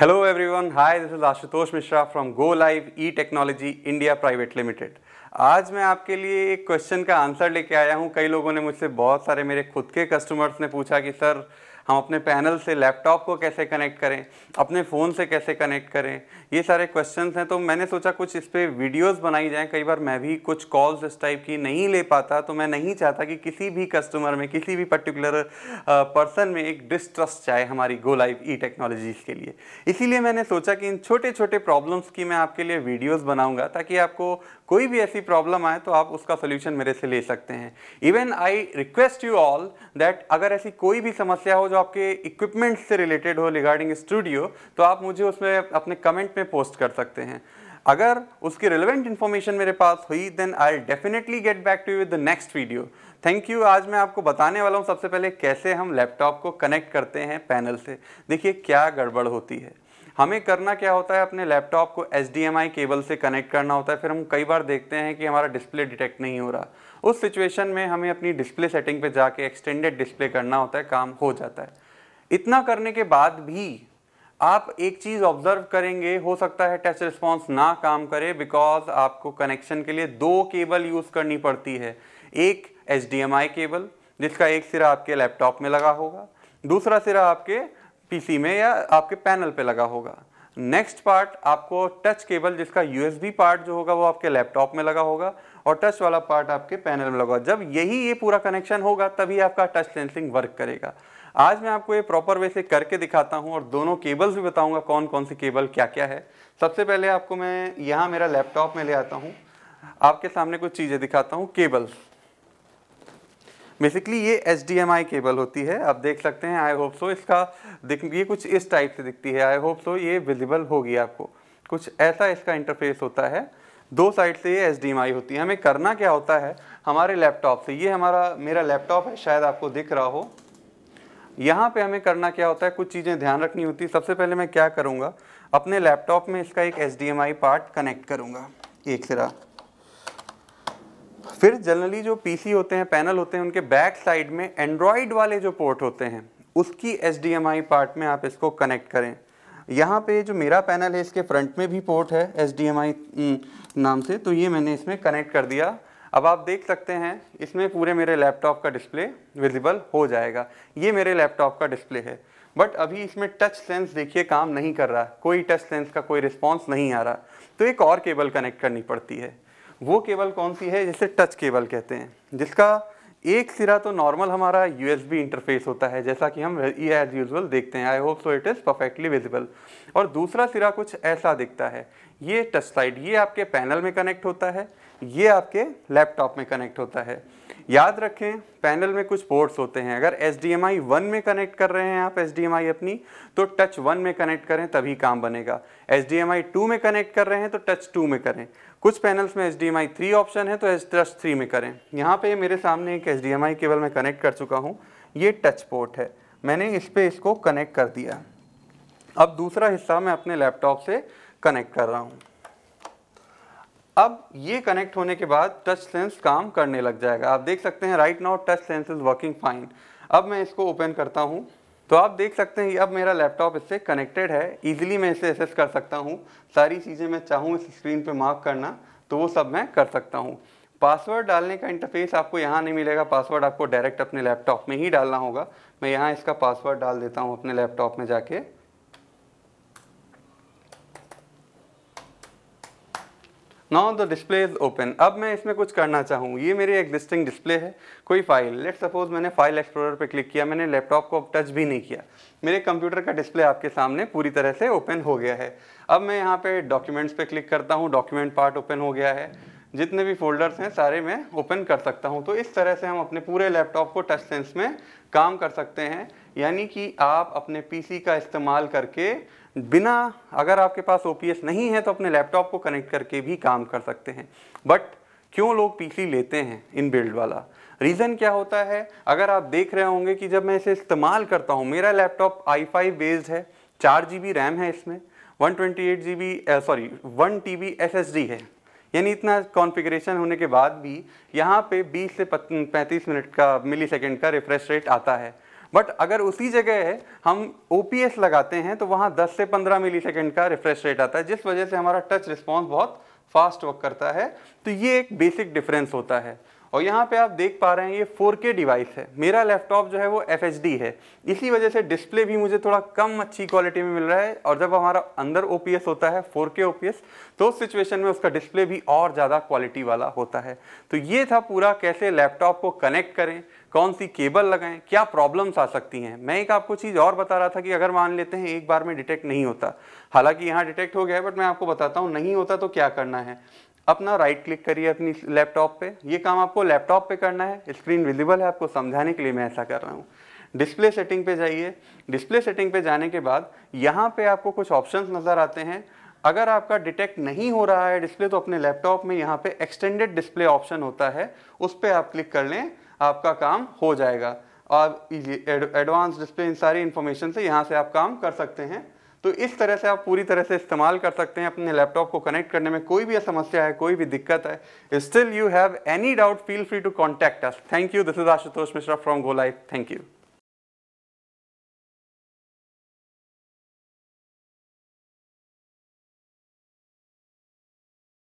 Hello everyone, hi this is Ashutosh Mishra from Go Live e-Technology India Private Limited. आज मैं आपके लिए एक क्वेश्चन का आंसर लेके आया हूँ कई लोगों ने मुझसे बहुत सारे मेरे खुद के कस्टमर्स ने पूछा कि सर हम अपने पैनल से लैपटॉप को कैसे कनेक्ट करें अपने फ़ोन से कैसे कनेक्ट करें ये सारे क्वेश्चंस हैं तो मैंने सोचा कुछ इस पर वीडियोज़ बनाई जाएँ कई बार मैं भी कुछ कॉल्स इस टाइप की नहीं ले पाता तो मैं नहीं चाहता कि किसी भी कस्टमर में किसी भी पर्टिकुलर पर्सन में एक डिस्ट्रस्ट जाए हमारी गो लाइव ई टेक्नोलॉजीज़ के लिए इसीलिए मैंने सोचा कि इन छोटे छोटे प्रॉब्लम्स की मैं आपके लिए वीडियोज़ बनाऊँगा ताकि आपको कोई भी ऐसी प्रॉब्लम आए तो आप उसका सोल्यूशन मेरे से ले सकते हैं even I request you all that अगर ऐसी कोई भी समस्या हो जो आपके इक्विपमेंट से रिलेटेड हो रिगार्डिंग स्टूडियो तो आप मुझे उसमें अपने कमेंट में पोस्ट कर सकते हैं अगर उसकी रिलेवेंट इन्फॉर्मेशन मेरे पास हुई then I definitely get back to you with the next video thank you आज मैं आपको बताने वाला हूँ सबसे पहले कैसे हम लैपटॉप को कनेक्ट करते हैं पैनल से देखिए क्या गड़बड़ होती है हमें करना क्या होता है अपने लैपटॉप को एच केबल से कनेक्ट करना होता है फिर हम कई बार देखते हैं कि हमारा डिस्प्ले डिटेक्ट नहीं हो रहा उस सिचुएशन में हमें अपनी डिस्प्ले सेटिंग पे जाके एक्सटेंडेड डिस्प्ले करना होता है काम हो जाता है इतना करने के बाद भी आप एक चीज़ ऑब्जर्व करेंगे हो सकता है टच रिस्पॉन्स ना काम करे बिकॉज आपको कनेक्शन के लिए दो केबल यूज़ करनी पड़ती है एक एच केबल जिसका एक सिरा आपके लैपटॉप में लगा होगा दूसरा सिरा आपके पीसी में या आपके पैनल पे लगा होगा नेक्स्ट पार्ट आपको टच केबल जिसका यूएसबी पार्ट जो होगा वो आपके लैपटॉप में लगा होगा और टच वाला पार्ट आपके पैनल में लगा जब यही ये पूरा कनेक्शन होगा तभी आपका टच सेंसिंग वर्क करेगा आज मैं आपको ये प्रॉपर वे से करके दिखाता हूँ और दोनों केबल्स भी बताऊँगा कौन कौन सी केबल क्या क्या है सबसे पहले आपको मैं यहाँ मेरा लैपटॉप में ले आता हूँ आपके सामने कुछ चीज़ें दिखाता हूँ केबल्स बेसिकली ये एच केबल होती है आप देख सकते हैं आई होप सो इसका दिख ये कुछ इस टाइप से दिखती है आई होप सो ये विजिबल होगी आपको कुछ ऐसा इसका इंटरफेस होता है दो साइड से ये एच होती है हमें करना क्या होता है हमारे लैपटॉप से ये हमारा मेरा लैपटॉप है शायद आपको दिख रहा हो यहाँ पे हमें करना क्या होता है कुछ चीज़ें ध्यान रखनी होती है सबसे पहले मैं क्या करूँगा अपने लैपटॉप में इसका एक एच पार्ट कनेक्ट करूँगा एक सिरा फिर जनरली जो पीसी होते हैं पैनल होते हैं उनके बैक साइड में एंड्रॉयड वाले जो पोर्ट होते हैं उसकी एच पार्ट में आप इसको कनेक्ट करें यहाँ पे जो मेरा पैनल है इसके फ्रंट में भी पोर्ट है एच नाम से तो ये मैंने इसमें कनेक्ट कर दिया अब आप देख सकते हैं इसमें पूरे मेरे लैपटॉप का डिस्प्ले विजिबल हो जाएगा ये मेरे लैपटॉप का डिस्प्ले है बट अभी इसमें टच सेंस देखिए काम नहीं कर रहा कोई टच सेंस का कोई रिस्पॉन्स नहीं आ रहा तो एक और केबल कनेक्ट करनी पड़ती है वो केबल कौन सी है जिसे टच केबल कहते हैं जिसका एक सिरा तो नॉर्मल हमारा यू इंटरफेस होता है जैसा कि हम ई एज यूजल देखते हैं I hope so it is perfectly visible और दूसरा सिरा कुछ ऐसा दिखता है ये टच साइड ये आपके पैनल में कनेक्ट होता है ये आपके लैपटॉप में कनेक्ट होता है याद रखें पैनल में कुछ पोर्ट्स होते हैं अगर S D M I one में कनेक्ट कर रहे हैं आप एस डी एम आई अपनी तो टच वन में कनेक्ट करें तभी काम बनेगा S D M I two में कनेक्ट कर रहे हैं तो टच टू में करें कुछ पैनल्स में S D M I three option है तो एस टच थ्री में करें यहाँ पे मेरे सामने एक S D M I cable मैं कनेक्ट कर चुका हूँ ये टच पोर्ट है मैंने इस पर इसको कनेक्ट कर दिया अब दूसरा हिस्सा मैं अपने लैपटॉप से कनेक्ट कर रहा हूँ अब ये कनेक्ट होने के बाद टच सेंस काम करने लग जाएगा आप देख सकते हैं right now touch sense is working fine अब मैं इसको ओपन करता हूँ तो आप देख सकते हैं अब मेरा लैपटॉप इससे कनेक्टेड है इजीली मैं इसे एसेस कर सकता हूँ सारी चीज़ें मैं चाहूँ इस स्क्रीन पे मार्क करना तो वो सब मैं कर सकता हूँ पासवर्ड डालने का इंटरफेस आपको यहाँ नहीं मिलेगा पासवर्ड आपको डायरेक्ट अपने लैपटॉप में ही डालना होगा मैं यहाँ इसका पासवर्ड डाल देता हूँ अपने लैपटॉप में जाके now the display is open अब मैं इसमें कुछ करना चाहूँ ये मेरी एग्जिस्टिंग डिस्प्ले है कोई फाइल लेट सपोज मैंने फाइल एक्सप्लोरर पे क्लिक किया मैंने लैपटॉप को अब टच भी नहीं किया मेरे कंप्यूटर का डिस्प्ले आपके सामने पूरी तरह से ओपन हो गया है अब मैं यहाँ पे डॉक्यूमेंट्स पे क्लिक करता हूँ डॉक्यूमेंट पार्ट ओपन हो गया है जितने भी फोल्डर्स हैं सारे मैं ओपन कर सकता हूं तो इस तरह से हम अपने पूरे लैपटॉप को टच सेंस में काम कर सकते हैं यानी कि आप अपने पीसी का इस्तेमाल करके बिना अगर आपके पास ओ नहीं है तो अपने लैपटॉप को कनेक्ट करके भी काम कर सकते हैं बट क्यों लोग पीसी लेते हैं इन बिल्ड वाला रीज़न क्या होता है अगर आप देख रहे होंगे कि जब मैं इसे इस्तेमाल करता हूँ मेरा लैपटॉप आई फाइव बेस्ड है चार जी बी रैम है इसमें one twenty eight G B sorry one T B S S D है यानी इतना कॉन्फ़िगरेशन होने के बाद भी यहाँ पे 20 से 35 मिनट का मिली सेकेंड का रिफ्रेश रेट आता है बट अगर उसी जगह हम ओ लगाते हैं तो वहाँ 10 से 15 मिली सेकेंड का रिफ्रेश रेट आता है जिस वजह से हमारा टच रिस्पॉन्स बहुत फास्ट वर्क करता है तो ये एक बेसिक डिफरेंस होता है और यहाँ पे आप देख पा रहे हैं ये 4K डिवाइस है मेरा लैपटॉप जो है वो एफ है इसी वजह से डिस्प्ले भी मुझे थोड़ा कम अच्छी क्वालिटी में मिल रहा है और जब हमारा अंदर ओ होता है 4K OPS तो उस सिचुएशन में उसका डिस्प्ले भी और ज़्यादा क्वालिटी वाला होता है तो ये था पूरा कैसे लैपटॉप को कनेक्ट करें कौन सी केबल लगाएं क्या प्रॉब्लम्स आ सकती हैं मैं एक आपको चीज़ और बता रहा था कि अगर मान लेते हैं एक बार में डिटेक्ट नहीं होता हालांकि यहाँ डिटेक्ट हो गया है बट मैं आपको बताता हूँ नहीं होता तो क्या करना है अपना राइट क्लिक करिए अपनी लैपटॉप पे ये काम आपको लैपटॉप पे करना है स्क्रीन विजिबल है आपको समझाने के लिए मैं ऐसा कर रहा हूँ डिस्प्ले सेटिंग पे जाइए डिस्प्ले सेटिंग पे जाने के बाद यहाँ पे आपको कुछ ऑप्शंस नज़र आते हैं अगर आपका डिटेक्ट नहीं हो रहा है डिस्प्ले तो अपने लैपटॉप में यहाँ पर एक्सटेंडेड डिस्प्ले ऑप्शन होता है उस पर आप क्लिक कर लें आपका काम हो जाएगा और एडवांस डिस्प्ले इन सारी इन्फॉर्मेशन से यहाँ से आप काम कर सकते हैं तो इस तरह से आप पूरी तरह से इस्तेमाल कर सकते हैं अपने लैपटॉप को कनेक्ट करने में कोई भी समस्या है कोई भी दिक्कत है still you have any doubt feel free to contact us thank you this is Ashutosh Mishra from Go Life thank you